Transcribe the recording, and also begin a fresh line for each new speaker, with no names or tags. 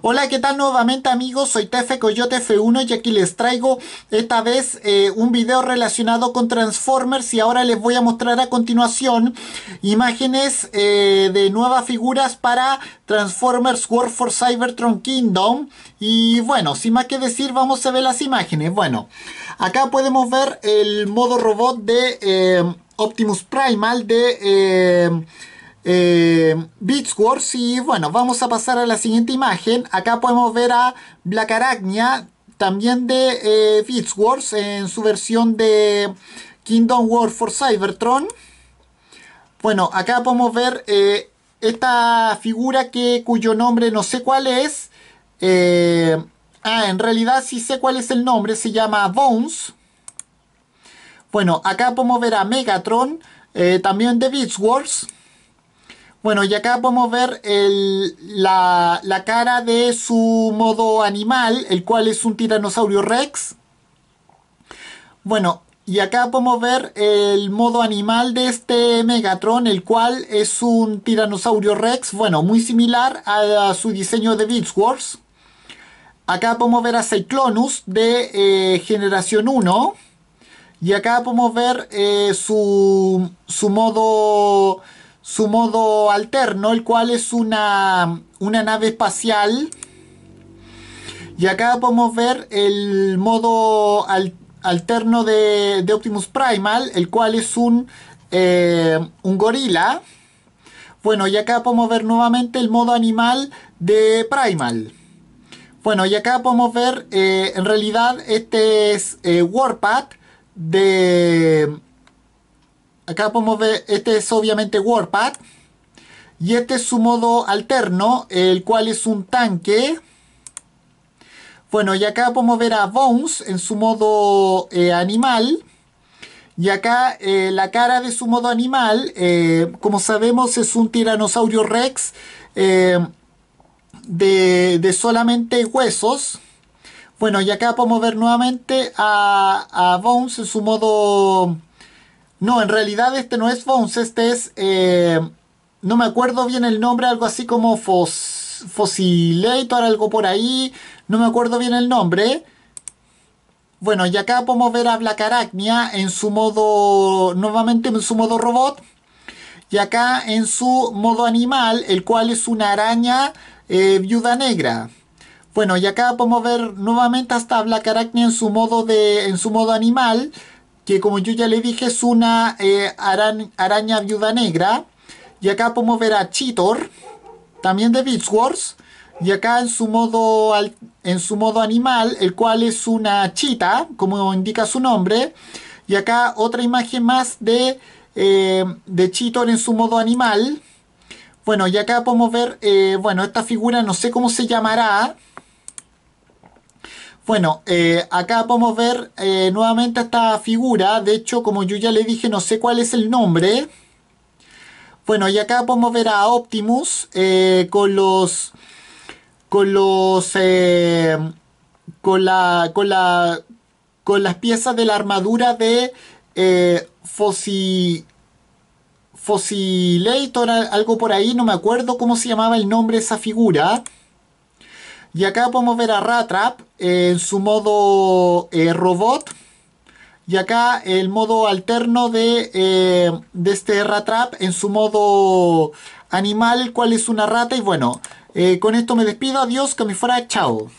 Hola, ¿qué tal nuevamente amigos? Soy Tefe Coyote F1 y aquí les traigo esta vez eh, un video relacionado con Transformers y ahora les voy a mostrar a continuación imágenes eh, de nuevas figuras para Transformers War for Cybertron Kingdom y bueno, sin más que decir vamos a ver las imágenes. Bueno, acá podemos ver el modo robot de eh, Optimus Primal de eh, Wars y bueno, vamos a pasar a la siguiente imagen. Acá podemos ver a Black Aragnia, también de eh, en su versión de Kingdom War for Cybertron. Bueno, acá podemos ver eh, esta figura que, cuyo nombre no sé cuál es. Eh, ah, en realidad sí sé cuál es el nombre, se llama Bones. Bueno, acá podemos ver a Megatron, eh, también de Beats Wars. Bueno, y acá podemos ver la, cara de su modo animal, el cual es un tiranosaurio rex. Bueno, y acá podemos ver el modo animal de este Megatron, el cual es un tiranosaurio rex, bueno, muy similar a, su diseño de Beast Wars. Acá podemos ver a Cyclonus de eh, generación 1. Y acá podemos ver eh, su, su modo su modo alterno, el cual es una, una nave espacial. Y acá podemos ver el modo alterno de, Optimus Primal, el cual es un, eh, un gorila. Bueno, y acá podemos ver nuevamente el modo animal de Primal. Bueno, y acá podemos ver, eh, en realidad, este es eh, Warpath de, Acá podemos ver, este es obviamente Warpath. Y este es su modo alterno, el cual es un tanque. Bueno, y acá podemos ver a Bones en su modo eh, animal. Y acá eh, la cara de su modo animal, eh, como sabemos, es un tiranosaurio rex de, solamente huesos. Bueno, y acá podemos ver nuevamente a, a Bones en su modo no, en realidad este no es Fons, este es... Eh, no me acuerdo bien el nombre, algo así como Fos, Fossilator, algo por ahí. No me acuerdo bien el nombre. Bueno, y acá podemos ver a Black en su modo, nuevamente en su modo robot. Y acá en su modo animal, el cual es una araña eh, viuda negra. Bueno, y acá podemos ver nuevamente hasta Black Arachnia en su modo, de, en su modo animal que como yo ya le dije es una eh, araña viuda negra. Y acá podemos ver a Cheetor, también de Beast Y acá en su modo, en su modo animal, el cual es una chita, como indica su nombre. Y acá otra imagen más de, eh, de Cheetor en su modo animal. Bueno, y acá podemos ver, eh, bueno, esta figura no sé cómo se llamará. Bueno, eh, acá podemos ver eh, nuevamente esta figura. De hecho, como yo ya le dije, no sé cuál es el nombre. Bueno, y acá podemos ver a Optimus eh, con los... Con los... con la... Con la... Con las piezas de la armadura de... Fossi... Fossilator, algo por ahí, no me acuerdo cómo se llamaba el nombre de esa figura. Y acá podemos ver a Rattrap en su modo eh, robot y acá el modo alterno de, eh, de este Ratrap en su modo animal, cuál es una rata y bueno, eh, con esto me despido, adiós, que me fuera, chao.